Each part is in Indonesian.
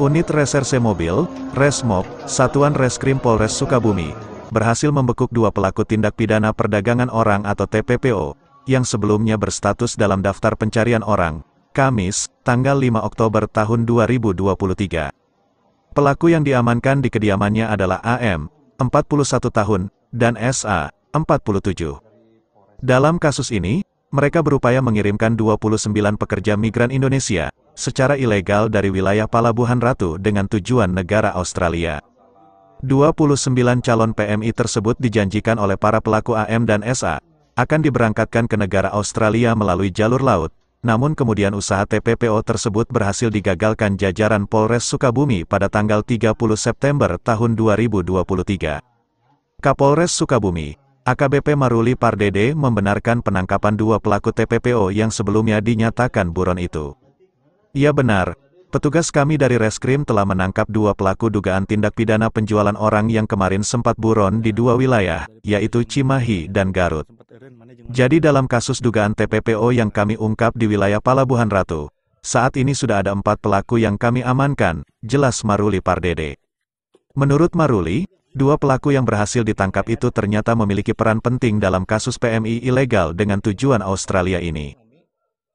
Unit Reserse Mobil, Resmob, Satuan Reskrim Polres Sukabumi, berhasil membekuk dua pelaku tindak pidana perdagangan orang atau TPPO, yang sebelumnya berstatus dalam daftar pencarian orang, Kamis, tanggal 5 Oktober tahun 2023. Pelaku yang diamankan di kediamannya adalah AM, 41 tahun, dan SA, 47. Dalam kasus ini, mereka berupaya mengirimkan 29 pekerja migran Indonesia secara ilegal dari wilayah Palabuhan Ratu dengan tujuan negara Australia. 29 calon PMI tersebut dijanjikan oleh para pelaku AM dan SA akan diberangkatkan ke negara Australia melalui jalur laut, namun kemudian usaha TPPO tersebut berhasil digagalkan jajaran Polres Sukabumi pada tanggal 30 September tahun 2023. Kapolres Sukabumi, AKBP Maruli Pardede membenarkan penangkapan dua pelaku TPPO yang sebelumnya dinyatakan buron itu. Ia benar, petugas kami dari Reskrim telah menangkap dua pelaku dugaan tindak pidana penjualan orang yang kemarin sempat buron di dua wilayah, yaitu Cimahi dan Garut. Jadi dalam kasus dugaan TPPO yang kami ungkap di wilayah Palabuhan Ratu, saat ini sudah ada empat pelaku yang kami amankan, jelas Maruli Pardede. Menurut Maruli, Dua pelaku yang berhasil ditangkap itu ternyata memiliki peran penting dalam kasus PMI ilegal dengan tujuan Australia ini.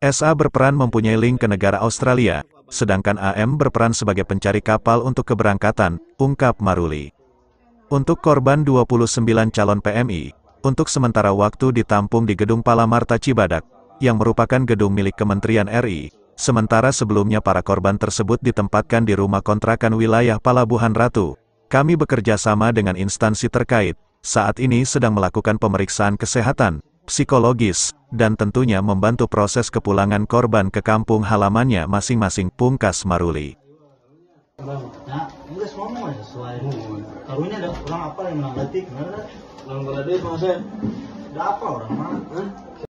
SA berperan mempunyai link ke negara Australia, sedangkan AM berperan sebagai pencari kapal untuk keberangkatan, ungkap Maruli. Untuk korban 29 calon PMI, untuk sementara waktu ditampung di Gedung Palamarta Cibadak, yang merupakan gedung milik Kementerian RI, sementara sebelumnya para korban tersebut ditempatkan di rumah kontrakan wilayah Palabuhan Ratu, kami bekerja sama dengan instansi terkait, saat ini sedang melakukan pemeriksaan kesehatan, psikologis, dan tentunya membantu proses kepulangan korban ke kampung halamannya masing-masing Pungkas Maruli. Nah,